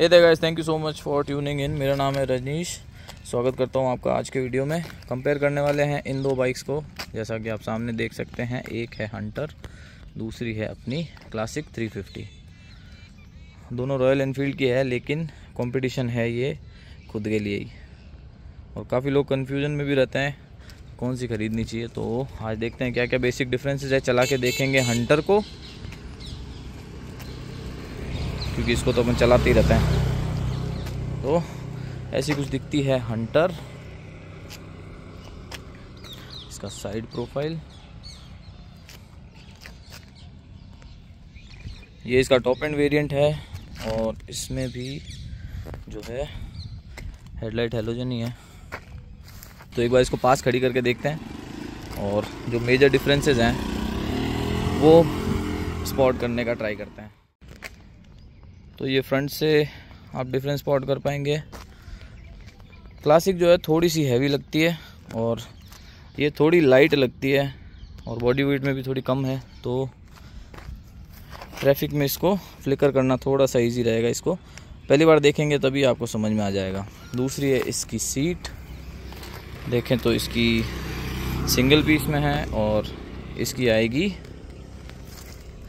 ये दे guys thank you so much for tuning in मेरा नाम है रजनीश स्वागत करता हूँ आपका आज के वीडियो में कंपेयर करने वाले हैं इन दो बाइक्स को जैसा कि आप सामने देख सकते हैं एक है हंटर दूसरी है अपनी क्लासिक 350 दोनों रॉयल इनफील्ड की है लेकिन कंपटीशन है ये खुद के लिए ही और काफ़ी लोग कन्फ्यूजन में भी रहते हैं कौन सी ख़रीदनी चाहिए तो आज देखते हैं क्या क्या बेसिक डिफ्रेंसेज है चला के देखेंगे हंटर को क्योंकि इसको तो अपन चलाते ही रहते हैं तो ऐसी कुछ दिखती है हंटर इसका साइड प्रोफाइल ये इसका टॉप एंड वेरिएंट है और इसमें भी जो है हेडलाइट हेलोजन ही है तो एक बार इसको पास खड़ी करके देखते हैं और जो मेजर डिफरेंसेस हैं वो स्पॉट करने का ट्राई करते हैं तो ये फ्रंट से आप डिफरेंस स्पॉट कर पाएंगे क्लासिक जो है थोड़ी सी हैवी लगती है और ये थोड़ी लाइट लगती है और बॉडी वेट में भी थोड़ी कम है तो ट्रैफिक में इसको फ्लिकर करना थोड़ा सा इजी रहेगा इसको पहली बार देखेंगे तभी आपको समझ में आ जाएगा दूसरी है इसकी सीट देखें तो इसकी सिंगल पीस में है और इसकी आएगी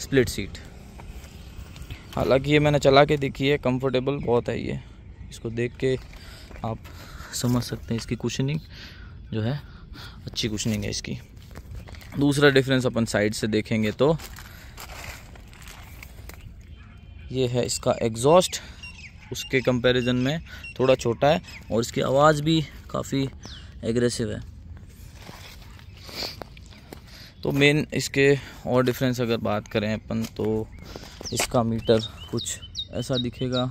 स्प्लिट सीट हालांकि ये मैंने चला के देखी है कंफर्टेबल बहुत है ये इसको देख के आप समझ सकते हैं इसकी कुशनिंग जो है अच्छी कुशनिंग है इसकी दूसरा डिफरेंस अपन साइड से देखेंगे तो ये है इसका एग्जॉस्ट उसके कंपैरिजन में थोड़ा छोटा है और इसकी आवाज़ भी काफ़ी एग्रेसिव है तो मेन इसके और डिफरेंस अगर बात करें अपन तो इसका मीटर कुछ ऐसा दिखेगा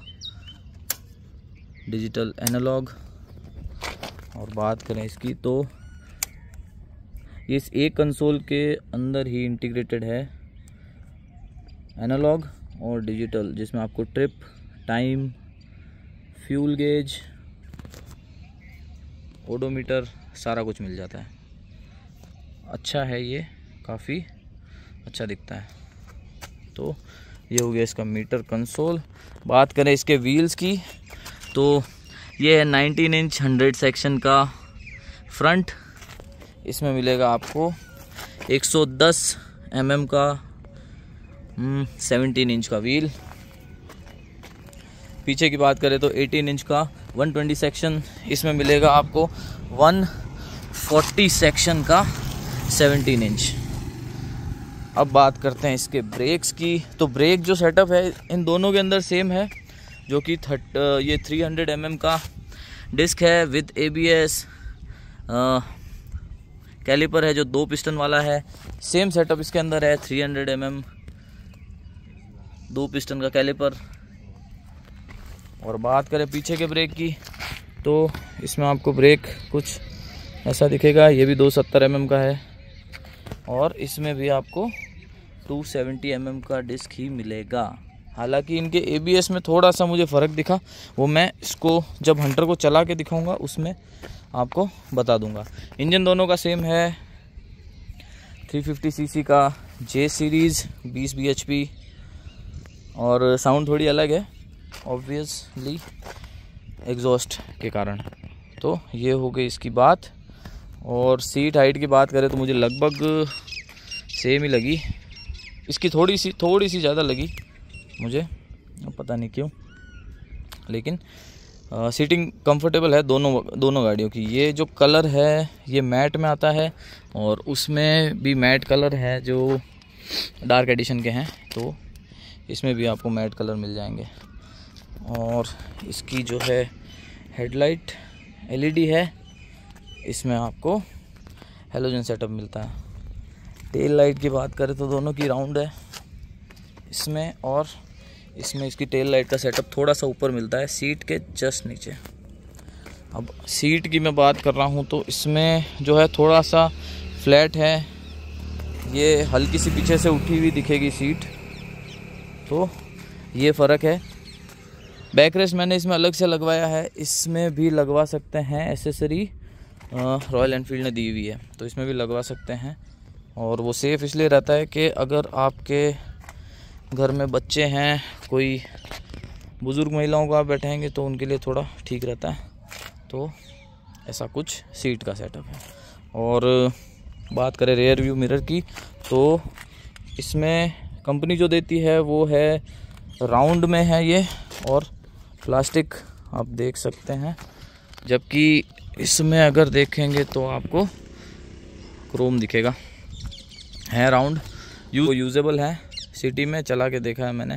डिजिटल एनालॉग और बात करें इसकी तो ये इस एक कंसोल के अंदर ही इंटीग्रेटेड है एनालॉग और डिजिटल जिसमें आपको trip time fuel gauge odometer सारा कुछ मिल जाता है अच्छा है ये काफ़ी अच्छा दिखता है तो ये हो गया इसका मीटर कंसोल बात करें इसके व्हील्स की तो ये है नाइनटीन इंच हंड्रेड सेक्शन का फ्रंट इसमें मिलेगा आपको 110 सौ mm का सेवनटीन हम्म, इंच का व्हील पीछे की बात करें तो 18 इंच का 120 सेक्शन इसमें मिलेगा आपको 140 सेक्शन का 17 इंच अब बात करते हैं इसके ब्रेक्स की तो ब्रेक जो सेटअप है इन दोनों के अंदर सेम है जो कि थर्ट ये 300 हंड्रेड mm का डिस्क है with A B S caliper है जो दो पिस्टन वाला है सेम सेटअप इसके अंदर है 300 हंड्रेड mm दो पिस्टन का कैलिपर और बात करें पीछे के ब्रेक की तो इसमें आपको ब्रेक कुछ ऐसा दिखेगा ये भी दो सत्तर एम mm का है और इसमें भी आपको 270 mm का डिस्क ही मिलेगा हालांकि इनके ए में थोड़ा सा मुझे फ़र्क दिखा वो मैं इसको जब हंटर को चला के दिखाऊंगा उसमें आपको बता दूंगा इंजन दोनों का सेम है 350 सीसी का जे सीरीज़ 20 पी और साउंड थोड़ी अलग है ऑब्वियसली एग्जॉस्ट के कारण तो ये हो गई इसकी बात और सीट हाइट की बात करें तो मुझे लगभग सेम ही लगी इसकी थोड़ी सी थोड़ी सी ज़्यादा लगी मुझे पता नहीं क्यों लेकिन आ, सीटिंग कंफर्टेबल है दोनों दोनों गाड़ियों की ये जो कलर है ये मैट में आता है और उसमें भी मैट कलर है जो डार्क एडिशन के हैं तो इसमें भी आपको मैट कलर मिल जाएंगे और इसकी जो है हेडलाइट एलईडी है इसमें आपको हेलोजन सेटअप मिलता है टेल लाइट की बात करें तो दोनों की राउंड है इसमें और इसमें इसकी टेल लाइट का सेटअप थोड़ा सा ऊपर मिलता है सीट के जस्ट नीचे अब सीट की मैं बात कर रहा हूँ तो इसमें जो है थोड़ा सा फ्लैट है ये हल्की सी पीछे से उठी हुई दिखेगी सीट तो ये फ़र्क है बैक मैंने इसमें अलग से लगवाया है इसमें भी लगवा सकते हैं एसेसरी रॉयल एनफील्ड ने दी हुई है तो इसमें भी लगवा सकते हैं और वो सेफ़ इसलिए रहता है कि अगर आपके घर में बच्चे हैं कोई बुज़ुर्ग महिलाओं को आप बैठेंगे तो उनके लिए थोड़ा ठीक रहता है तो ऐसा कुछ सीट का सेटअप है और बात करें रेयर व्यू मिरर की तो इसमें कंपनी जो देती है वो है राउंड में है ये और प्लास्टिक आप देख सकते हैं जबकि इसमें अगर देखेंगे तो आपको क्रोम दिखेगा है राउंड यू यूजेबल है सिटी में चला के देखा है मैंने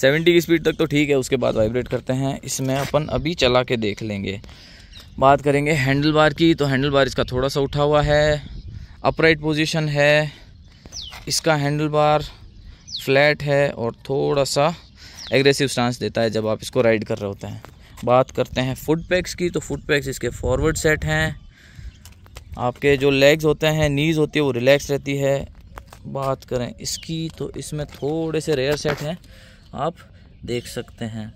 70 की स्पीड तक तो ठीक है उसके बाद वाइब्रेट करते हैं इसमें अपन अभी चला के देख लेंगे बात करेंगे हैंडल बार की तो हैंडल बार इसका थोड़ा सा उठा हुआ है अपराइट पोजीशन है इसका हैंडल बार फ्लैट है और थोड़ा सा एग्रेसिव स्टांस देता है जब आप इसको राइड कर रहे होते हैं बात करते हैं फुट पैक्स की तो फुट पैक्स इसके फॉरवर्ड सेट हैं आपके जो लेग्स होते हैं नीज़ होती है वो रिलैक्स रहती है बात करें इसकी तो इसमें थोड़े से रेयर सेट हैं आप देख सकते हैं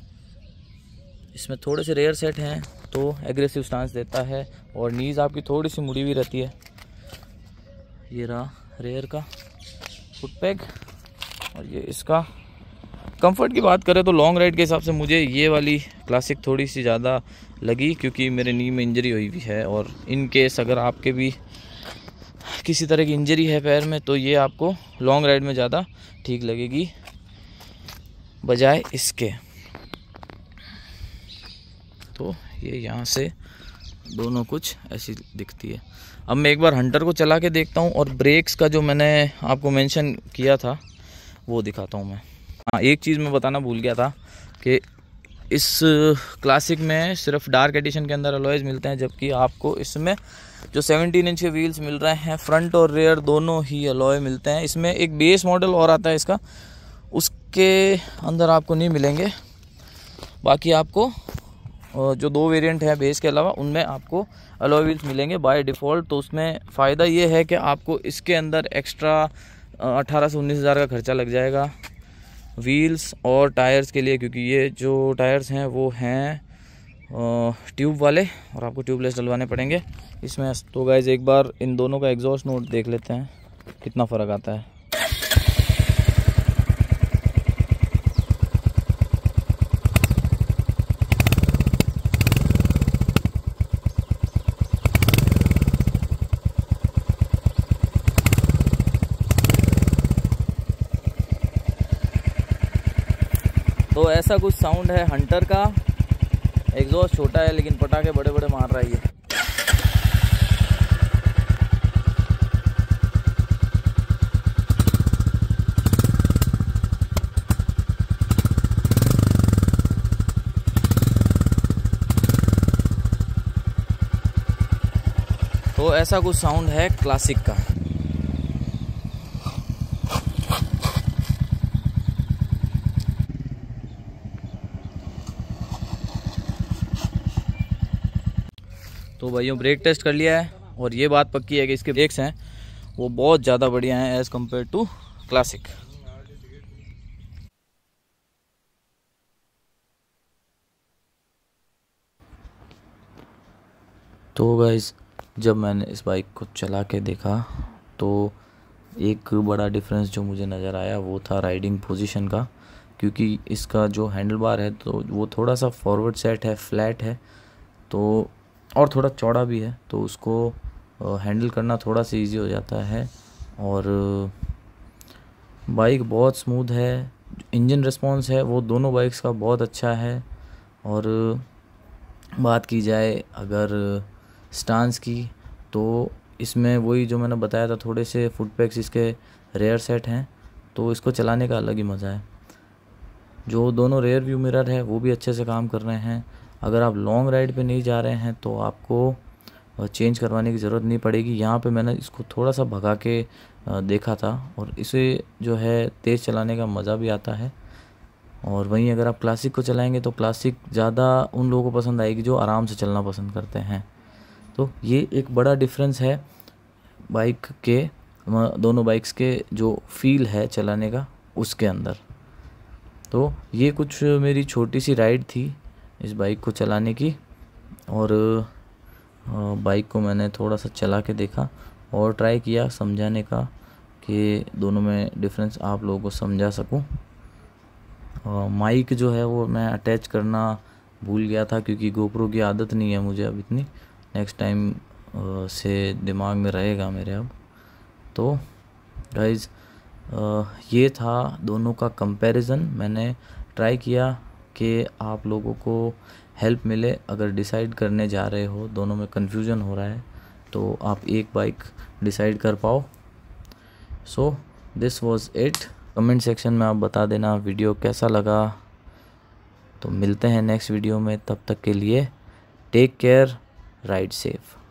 इसमें थोड़े से रेयर सेट हैं तो एग्रेसिव स्टांस देता है और नीज़ आपकी थोड़ी सी मुड़ी हुई रहती है ये रहा रेयर का फुट पैग और ये इसका कंफर्ट की बात करें तो लॉन्ग राइड के हिसाब से मुझे ये वाली क्लासिक थोड़ी सी ज़्यादा लगी क्योंकि मेरे नी में इंजरी हुई हुई है और इन केस अगर आपके भी किसी तरह की इंजरी है पैर में तो ये आपको लॉन्ग राइड में ज़्यादा ठीक लगेगी बजाय इसके तो ये यहाँ से दोनों कुछ ऐसी दिखती है अब मैं एक बार हंटर को चला के देखता हूँ और ब्रेक्स का जो मैंने आपको मेंशन किया था वो दिखाता हूँ मैं हाँ एक चीज़ मैं बताना भूल गया था कि इस क्लासिक में सिर्फ डार्क एडिशन के अंदर अलॉयज़ मिलते हैं जबकि आपको इसमें जो 17 इंच के व्हील्स मिल रहे हैं फ्रंट और रेयर दोनों ही अलॉय मिलते हैं इसमें एक बेस मॉडल और आता है इसका उसके अंदर आपको नहीं मिलेंगे बाकी आपको जो दो वेरिएंट हैं बेस के अलावा उनमें आपको अलॉय व्हील्स मिलेंगे बाय डिफ़ॉल्ट तो उसमें फ़ायदा ये है कि आपको इसके अंदर एक्स्ट्रा अठारह से उन्नीस हज़ार का खर्चा लग जाएगा व्हील्स और टायर्स के लिए क्योंकि ये जो टायर्स हैं वो हैं ट्यूब वाले और आपको ट्यूबलेस डलवाने पड़ेंगे इसमें तो गाइज एक बार इन दोनों का एग्जॉस्ट नोट देख लेते हैं कितना फ़र्क आता है तो ऐसा कुछ साउंड है हंटर का एग्जॉस्ट छोटा है लेकिन पटाखे बड़े बड़े मार रहा है ये तो ऐसा कुछ साउंड है क्लासिक का तो भाइयों ब्रेक टेस्ट कर लिया है और ये बात पक्की है कि इसके ब्रेक्स हैं वो बहुत ज़्यादा बढ़िया हैं एज़ कम्पेयर टू क्लासिक तो गाइज जब मैंने इस बाइक को चला के देखा तो एक बड़ा डिफरेंस जो मुझे नज़र आया वो था राइडिंग पोजीशन का क्योंकि इसका जो हैंडल बार है तो वो थोड़ा सा फॉरवर्ड सेट है फ्लैट है तो और थोड़ा चौड़ा भी है तो उसको हैंडल करना थोड़ा सा इजी हो जाता है और बाइक बहुत स्मूथ है इंजन रिस्पॉन्स है वो दोनों बाइक्स का बहुत अच्छा है और बात की जाए अगर स्टांस की तो इसमें वही जो मैंने बताया था थोड़े से फुट पैक्स इसके रेयर सेट हैं तो इसको चलाने का अलग ही मज़ा है जो दोनों रेयर व्यू मिरर है वो भी अच्छे से काम कर रहे हैं अगर आप लॉन्ग राइड पे नहीं जा रहे हैं तो आपको चेंज करवाने की ज़रूरत नहीं पड़ेगी यहाँ पे मैंने इसको थोड़ा सा भगा के देखा था और इसे जो है तेज़ चलाने का मज़ा भी आता है और वहीं अगर आप क्लासिक को चलाएंगे तो क्लासिक ज़्यादा उन लोगों को पसंद आएगी जो आराम से चलना पसंद करते हैं तो ये एक बड़ा डिफरेंस है बाइक के दोनों बाइक्स के जो फील है चलाने का उसके अंदर तो ये कुछ मेरी छोटी सी राइड थी इस बाइक को चलाने की और बाइक को मैंने थोड़ा सा चला के देखा और ट्राई किया समझाने का कि दोनों में डिफरेंस आप लोगों को समझा सकूं माइक जो है वो मैं अटैच करना भूल गया था क्योंकि गोप्रो की आदत नहीं है मुझे अब इतनी नेक्स्ट टाइम से दिमाग में रहेगा मेरे अब तो गाइज ये था दोनों का कंपैरिजन मैंने ट्राई किया कि आप लोगों को हेल्प मिले अगर डिसाइड करने जा रहे हो दोनों में कन्फ्यूजन हो रहा है तो आप एक बाइक डिसाइड कर पाओ so this was it comment section में आप बता देना वीडियो कैसा लगा तो मिलते हैं नेक्स्ट वीडियो में तब तक के लिए टेक केयर राइड सेफ़